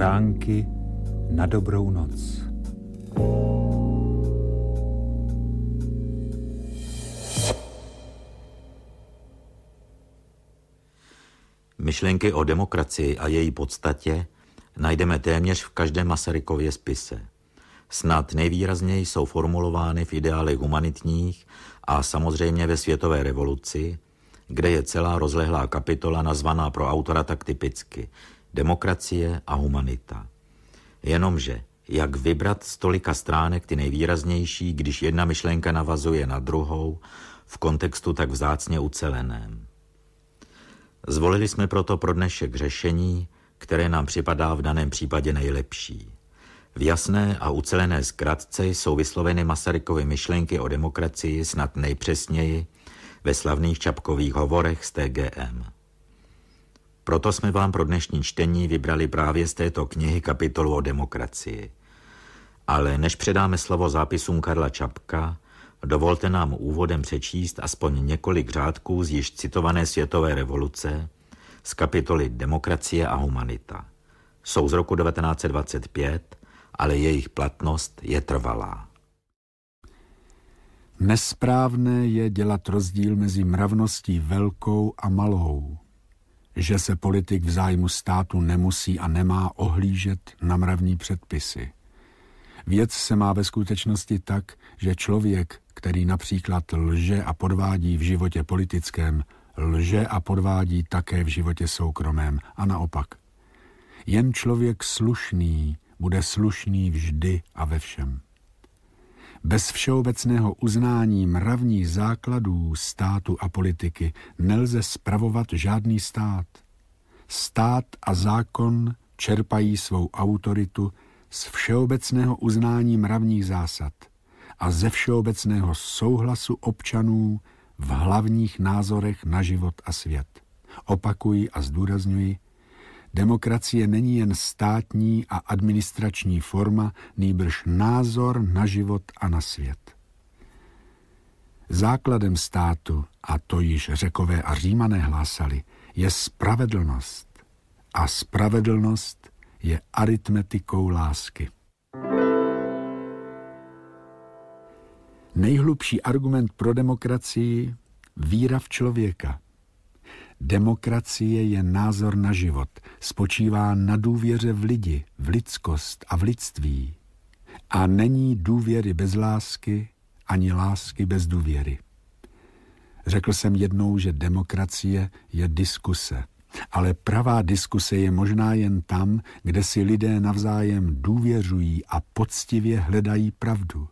stránky na dobrou noc. Myšlenky o demokracii a její podstatě najdeme téměř v každém Masarykově spise. Snad nejvýrazněji jsou formulovány v ideálech humanitních a samozřejmě ve světové revoluci, kde je celá rozlehlá kapitola nazvaná pro autora tak typicky demokracie a humanita. Jenomže, jak vybrat z tolika stránek ty nejvýraznější, když jedna myšlenka navazuje na druhou v kontextu tak vzácně uceleném. Zvolili jsme proto pro dnešek řešení, které nám připadá v daném případě nejlepší. V jasné a ucelené zkratce jsou vysloveny Masarykovy myšlenky o demokracii snad nejpřesněji ve slavných Čapkových hovorech z TGM. Proto jsme vám pro dnešní čtení vybrali právě z této knihy kapitolu o demokracii. Ale než předáme slovo zápisům Karla Čapka, dovolte nám úvodem přečíst aspoň několik řádků z již citované světové revoluce z kapitoly Demokracie a humanita. Jsou z roku 1925, ale jejich platnost je trvalá. Nesprávné je dělat rozdíl mezi mravností velkou a malou – že se politik v zájmu státu nemusí a nemá ohlížet na mravní předpisy. Věc se má ve skutečnosti tak, že člověk, který například lže a podvádí v životě politickém, lže a podvádí také v životě soukromém a naopak. Jen člověk slušný bude slušný vždy a ve všem. Bez všeobecného uznání mravní základů státu a politiky nelze spravovat žádný stát. Stát a zákon čerpají svou autoritu z všeobecného uznání mravních zásad a ze všeobecného souhlasu občanů v hlavních názorech na život a svět. Opakuji a zdůrazňuji, Demokracie není jen státní a administrační forma, nýbrž názor na život a na svět. Základem státu, a to již řekové a římané hlásali, je spravedlnost. A spravedlnost je aritmetikou lásky. Nejhlubší argument pro demokracii víra v člověka – Demokracie je názor na život, spočívá na důvěře v lidi, v lidskost a v lidství. A není důvěry bez lásky, ani lásky bez důvěry. Řekl jsem jednou, že demokracie je diskuse. Ale pravá diskuse je možná jen tam, kde si lidé navzájem důvěřují a poctivě hledají pravdu.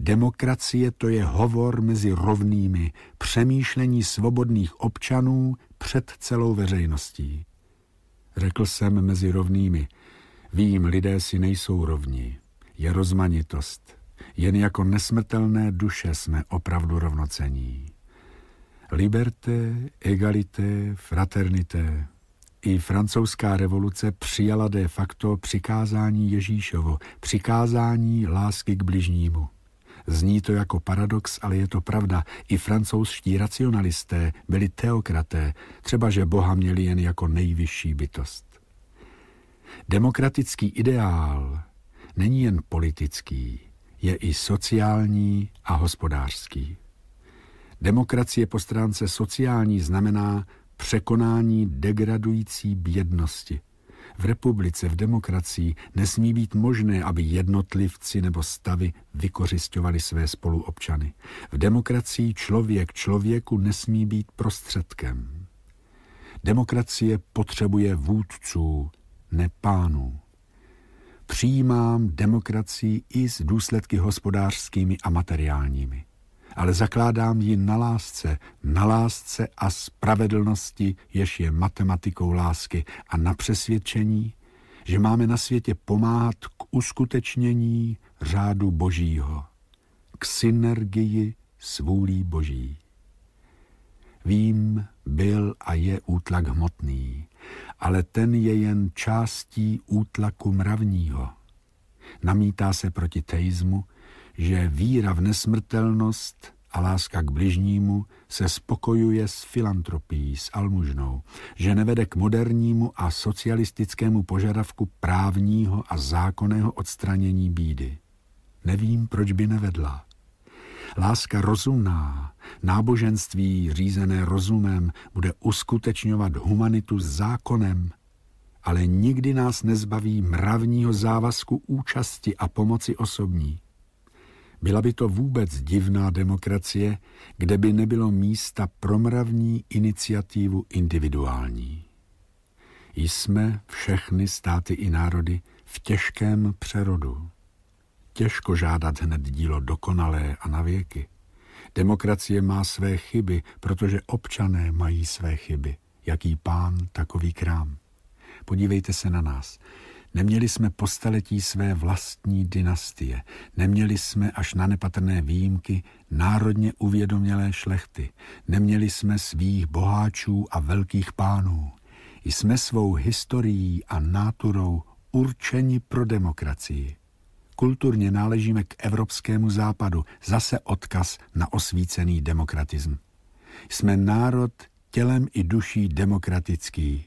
Demokracie to je hovor mezi rovnými, přemýšlení svobodných občanů před celou veřejností. Řekl jsem mezi rovnými. Vím, lidé si nejsou rovní. Je rozmanitost. Jen jako nesmrtelné duše jsme opravdu rovnocení. Liberté, egalité, fraternité. I francouzská revoluce přijala de facto přikázání Ježíšovo, přikázání lásky k bližnímu. Zní to jako paradox, ale je to pravda. I francouzští racionalisté byli teokraté, třeba že Boha měli jen jako nejvyšší bytost. Demokratický ideál není jen politický, je i sociální a hospodářský. Demokracie po stránce sociální znamená překonání degradující bědnosti. V republice, v demokracii nesmí být možné, aby jednotlivci nebo stavy vykořišťovali své spoluobčany. V demokracii člověk člověku nesmí být prostředkem. Demokracie potřebuje vůdců, ne pánů. Přijímám demokracii i s důsledky hospodářskými a materiálními ale zakládám ji na lásce, na lásce a spravedlnosti, jež je matematikou lásky a na přesvědčení, že máme na světě pomáhat k uskutečnění řádu božího, k synergii svůlí boží. Vím, byl a je útlak hmotný, ale ten je jen částí útlaku mravního. Namítá se proti teismu, že víra v nesmrtelnost a láska k bližnímu se spokojuje s filantropií, s almužnou, že nevede k modernímu a socialistickému požadavku právního a zákonného odstranění bídy. Nevím, proč by nevedla. Láska rozumná, náboženství řízené rozumem, bude uskutečňovat humanitu zákonem, ale nikdy nás nezbaví mravního závazku účasti a pomoci osobní. Byla by to vůbec divná demokracie, kde by nebylo místa promravní iniciativu individuální. Jsme všechny státy i národy v těžkém přerodu. Těžko žádat hned dílo dokonalé a navěky. Demokracie má své chyby, protože občané mají své chyby. Jaký pán, takový krám. Podívejte se na nás. Neměli jsme po staletí své vlastní dynastie, neměli jsme až na nepatrné výjimky národně uvědomělé šlechty, neměli jsme svých boháčů a velkých pánů. Jsme svou historií a náturou určeni pro demokracii. Kulturně náležíme k evropskému západu, zase odkaz na osvícený demokratism. Jsme národ tělem i duší demokratický.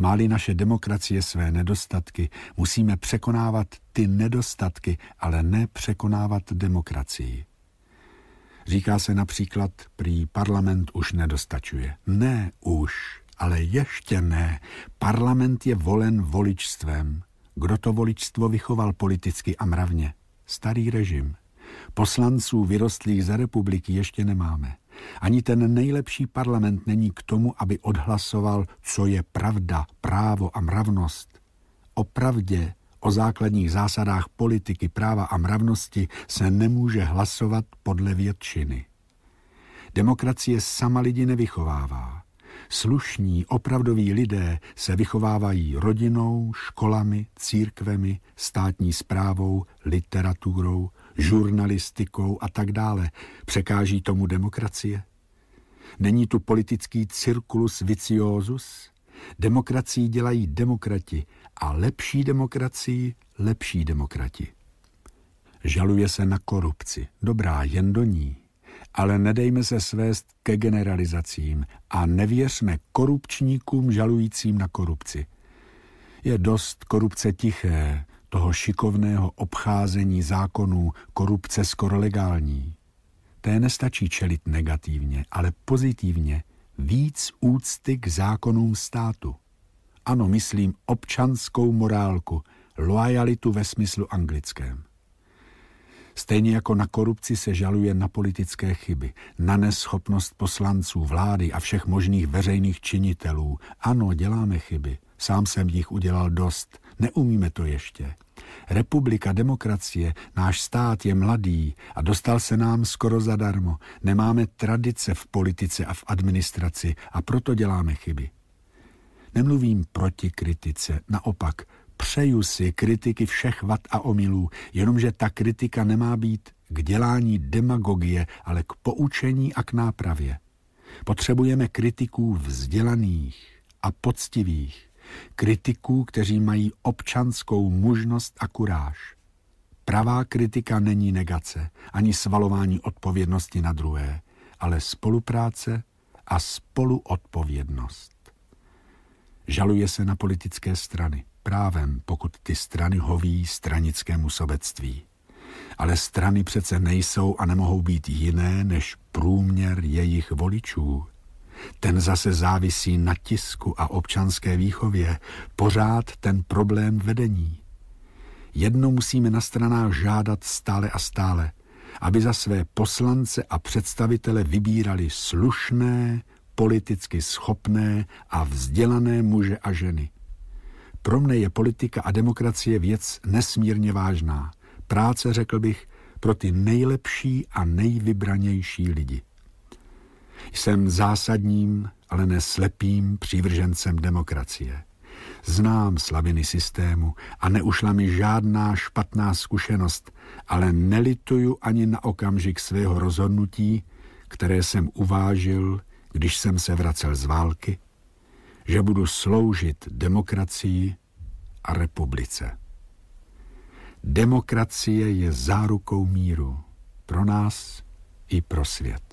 Máli naše demokracie své nedostatky, musíme překonávat ty nedostatky, ale ne překonávat demokracii. Říká se například, prý parlament už nedostačuje. Ne už, ale ještě ne. Parlament je volen voličstvem. Kdo to voličstvo vychoval politicky a mravně? Starý režim. Poslanců vyrostlých za republiky ještě nemáme. Ani ten nejlepší parlament není k tomu, aby odhlasoval, co je pravda, právo a mravnost. O pravdě, o základních zásadách politiky, práva a mravnosti se nemůže hlasovat podle většiny. Demokracie sama lidi nevychovává. Slušní, opravdoví lidé se vychovávají rodinou, školami, církvemi, státní správou, literaturou, žurnalistikou a tak dále. Překáží tomu demokracie? Není tu politický cirkulus viciosus? Demokracii dělají demokrati a lepší demokracii lepší demokrati. Žaluje se na korupci. Dobrá, jen do ní. Ale nedejme se svést ke generalizacím a nevěřme korupčníkům žalujícím na korupci. Je dost korupce tiché, toho šikovného obcházení zákonů korupce skoro legální. Té nestačí čelit negativně, ale pozitivně víc úcty k zákonům státu. Ano, myslím občanskou morálku, loajalitu ve smyslu anglickém. Stejně jako na korupci se žaluje na politické chyby, na neschopnost poslanců, vlády a všech možných veřejných činitelů. Ano, děláme chyby, sám jsem jich udělal dost, Neumíme to ještě. Republika, demokracie, náš stát je mladý a dostal se nám skoro zadarmo. Nemáme tradice v politice a v administraci a proto děláme chyby. Nemluvím proti kritice, naopak, přeju si kritiky všech vad a omylů, jenomže ta kritika nemá být k dělání demagogie, ale k poučení a k nápravě. Potřebujeme kritiků vzdělaných a poctivých kritiků, kteří mají občanskou mužnost a kuráž. Pravá kritika není negace, ani svalování odpovědnosti na druhé, ale spolupráce a spoluodpovědnost. Žaluje se na politické strany, právem, pokud ty strany hoví stranickému sobectví. Ale strany přece nejsou a nemohou být jiné než průměr jejich voličů. Ten zase závisí na tisku a občanské výchově, pořád ten problém vedení. Jedno musíme na stranách žádat stále a stále, aby za své poslance a představitele vybírali slušné, politicky schopné a vzdělané muže a ženy. Pro mne je politika a demokracie věc nesmírně vážná. Práce, řekl bych, pro ty nejlepší a nejvybranější lidi. Jsem zásadním, ale neslepým přívržencem demokracie. Znám slabiny systému a neušla mi žádná špatná zkušenost, ale nelituju ani na okamžik svého rozhodnutí, které jsem uvážil, když jsem se vracel z války, že budu sloužit demokracii a republice. Demokracie je zárukou míru pro nás i pro svět.